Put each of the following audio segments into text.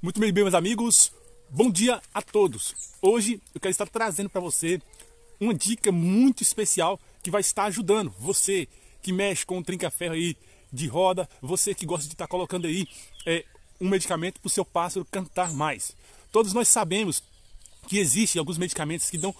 Muito bem, meus amigos. Bom dia a todos. Hoje eu quero estar trazendo para você uma dica muito especial que vai estar ajudando você que mexe com o trinca-ferro aí de roda, você que gosta de estar colocando aí é, um medicamento para o seu pássaro cantar mais. Todos nós sabemos que existem alguns medicamentos que dão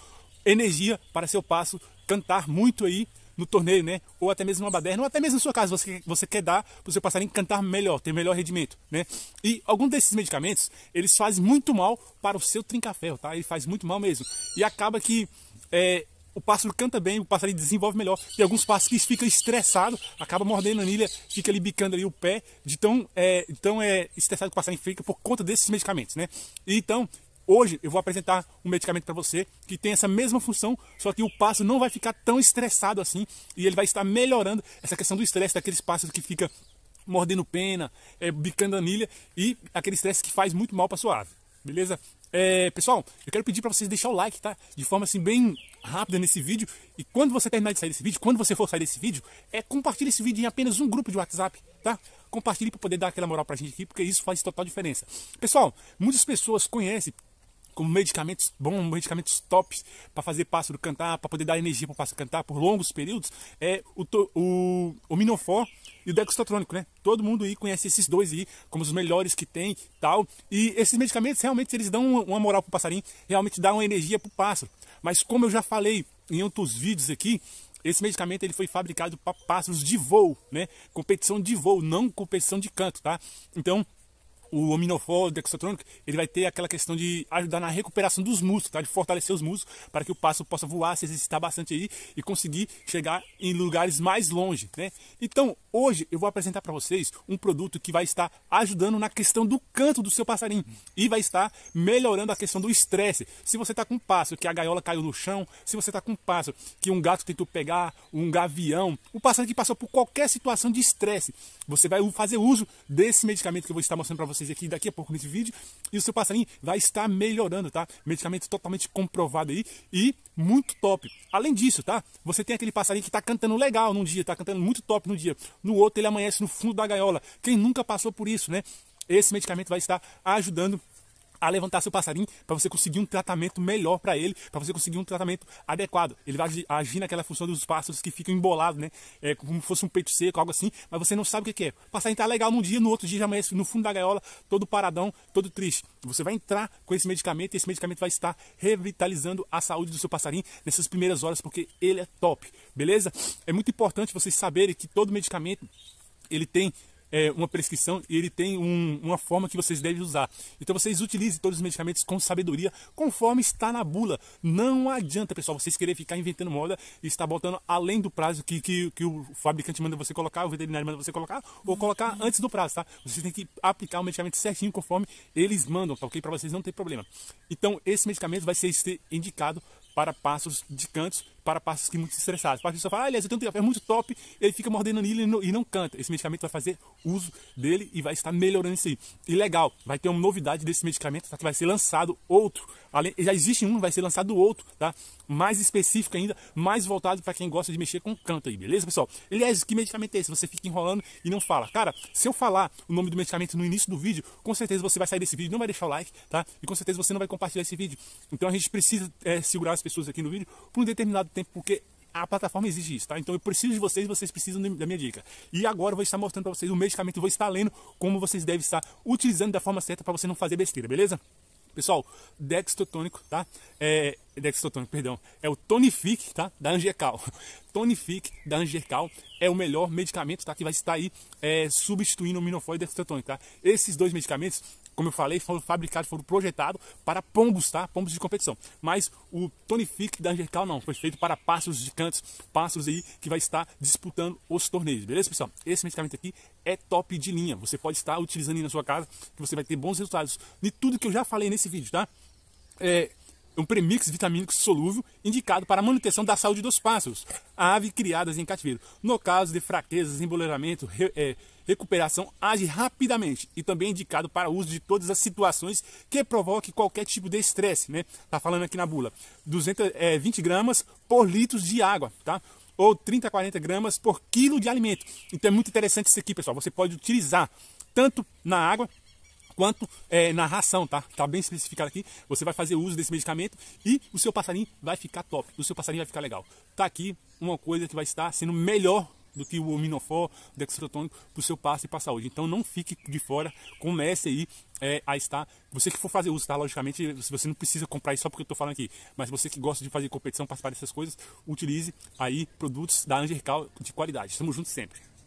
energia para seu pássaro cantar muito aí no torneio, né? Ou até mesmo uma baderna, ou até mesmo na sua casa, você, você quer dar para o seu passarinho cantar melhor, ter melhor rendimento, né? E alguns desses medicamentos, eles fazem muito mal para o seu trincaferro, tá? Ele faz muito mal mesmo. E acaba que é, o pássaro canta bem, o passarinho desenvolve melhor. Tem alguns pássaros que ficam estressados, acaba mordendo a anilha, fica ali bicando ali o pé, de tão, é, tão é, estressado que o passarinho fica por conta desses medicamentos, né? E então, Hoje eu vou apresentar um medicamento para você que tem essa mesma função, só que o passo não vai ficar tão estressado assim e ele vai estar melhorando essa questão do estresse daqueles pássaros que fica mordendo pena, é, bicando anilha e aquele estresse que faz muito mal para sua ave. Beleza? É, pessoal, eu quero pedir para vocês deixar o like, tá? De forma assim bem rápida nesse vídeo. E quando você terminar de sair desse vídeo, quando você for sair desse vídeo, é compartilhe esse vídeo em apenas um grupo de WhatsApp, tá? Compartilhe para poder dar aquela moral para a gente aqui, porque isso faz total diferença. Pessoal, muitas pessoas conhecem com medicamentos bons, medicamentos tops para fazer pássaro cantar, para poder dar energia para o pássaro cantar por longos períodos, é o, o, o Minofor e o Dextrotrônico, né? Todo mundo aí conhece esses dois aí como os melhores que tem, tal. E esses medicamentos realmente eles dão uma moral pro passarinho, realmente dão uma energia pro pássaro. Mas como eu já falei em outros vídeos aqui, esse medicamento ele foi fabricado para pássaros de voo, né? Competição de voo, não competição de canto, tá? Então, o o Dexotronic, ele vai ter aquela questão de ajudar na recuperação dos músculos, tá? de fortalecer os músculos para que o passo possa voar, se exercitar bastante aí e conseguir chegar em lugares mais longe. Né? Então, hoje eu vou apresentar para vocês um produto que vai estar ajudando na questão do canto do seu passarinho e vai estar melhorando a questão do estresse. Se você está com um que a gaiola caiu no chão, se você está com um que um gato tentou pegar, um gavião, um passarinho que passou por qualquer situação de estresse, você vai fazer uso desse medicamento que eu vou estar mostrando para vocês vocês aqui daqui a pouco nesse vídeo. E o seu passarinho vai estar melhorando, tá? Medicamento totalmente comprovado aí e muito top. Além disso, tá? Você tem aquele passarinho que está cantando legal num dia, está cantando muito top no dia. No outro ele amanhece no fundo da gaiola. Quem nunca passou por isso, né? Esse medicamento vai estar ajudando a levantar seu passarinho para você conseguir um tratamento melhor para ele, para você conseguir um tratamento adequado. Ele vai agir naquela função dos pássaros que ficam embolados, né? É como fosse um peito seco, algo assim, mas você não sabe o que é. O passarinho tá legal num dia, no outro dia já amanhece no fundo da gaiola, todo paradão, todo triste. Você vai entrar com esse medicamento e esse medicamento vai estar revitalizando a saúde do seu passarinho nessas primeiras horas, porque ele é top, beleza? É muito importante vocês saberem que todo medicamento ele tem é, uma prescrição e ele tem um, uma forma que vocês devem usar. Então vocês utilizem todos os medicamentos com sabedoria, conforme está na bula. Não adianta, pessoal, vocês querer ficar inventando moda e estar botando além do prazo que, que, que o fabricante manda você colocar, o veterinário manda você colocar, ou colocar antes do prazo, tá? Vocês têm que aplicar o medicamento certinho conforme eles mandam, tá ok? Para vocês não ter problema. Então esse medicamento vai ser indicado para passos de cantos para passos que muito estressados. Para a pessoa fala, ah, aliás, eu tenho um é muito top, ele fica mordendo a anilha e não, e não canta. Esse medicamento vai fazer uso dele e vai estar melhorando isso aí. E legal, vai ter uma novidade desse medicamento, tá? que vai ser lançado outro. Além, já existe um, vai ser lançado outro, tá? Mais específico ainda, mais voltado para quem gosta de mexer com canto aí, beleza, pessoal? Aliás, que medicamento é esse? Você fica enrolando e não fala. Cara, se eu falar o nome do medicamento no início do vídeo, com certeza você vai sair desse vídeo, não vai deixar o like, tá? E com certeza você não vai compartilhar esse vídeo. Então a gente precisa é, segurar as pessoas aqui no vídeo por um determinado tempo tempo, porque a plataforma exige isso, tá? Então eu preciso de vocês, vocês precisam da minha dica. E agora eu vou estar mostrando para vocês o medicamento, vou estar lendo como vocês devem estar utilizando da forma certa para você não fazer besteira, beleza? Pessoal, dextrotônico, tá? É, dextrotônico, perdão. É o Tonific, tá? Da Angercal. Tonific da Angercal é o melhor medicamento, tá? Que vai estar aí é, substituindo o minofol dextotônico, dextrotônico, tá? Esses dois medicamentos, como eu falei, foram fabricados, foram projetados para pombos, tá? Pombos de competição. Mas o Tonifique da Angelical não, foi feito para pássaros cantos, pássaros aí que vai estar disputando os torneios, beleza, pessoal? Esse medicamento aqui é top de linha. Você pode estar utilizando aí na sua casa, que você vai ter bons resultados. De tudo que eu já falei nesse vídeo, tá? É, um premix vitamínico solúvel indicado para a manutenção da saúde dos pássaros, ave criadas em cativeiro. No caso de fraquezas, emboleiramento, re, é, recuperação, age rapidamente e também indicado para o uso de todas as situações que provoquem qualquer tipo de estresse, né? Tá falando aqui na bula. 220 é, gramas por litro de água, tá? Ou 30 a 40 gramas por quilo de alimento. Então é muito interessante isso aqui, pessoal. Você pode utilizar tanto na água quanto é, na ração, tá? Tá bem especificado aqui. Você vai fazer uso desse medicamento e o seu passarinho vai ficar top, o seu passarinho vai ficar legal. Tá aqui uma coisa que vai estar sendo melhor do que o Ominofor, o dextrotônico, para o seu passe e para a saúde. Então não fique de fora, comece aí é, a estar. Você que for fazer uso, tá? Logicamente, você não precisa comprar isso só porque eu estou falando aqui, mas você que gosta de fazer competição, participar dessas coisas, utilize aí produtos da Angercal de qualidade. Estamos juntos sempre.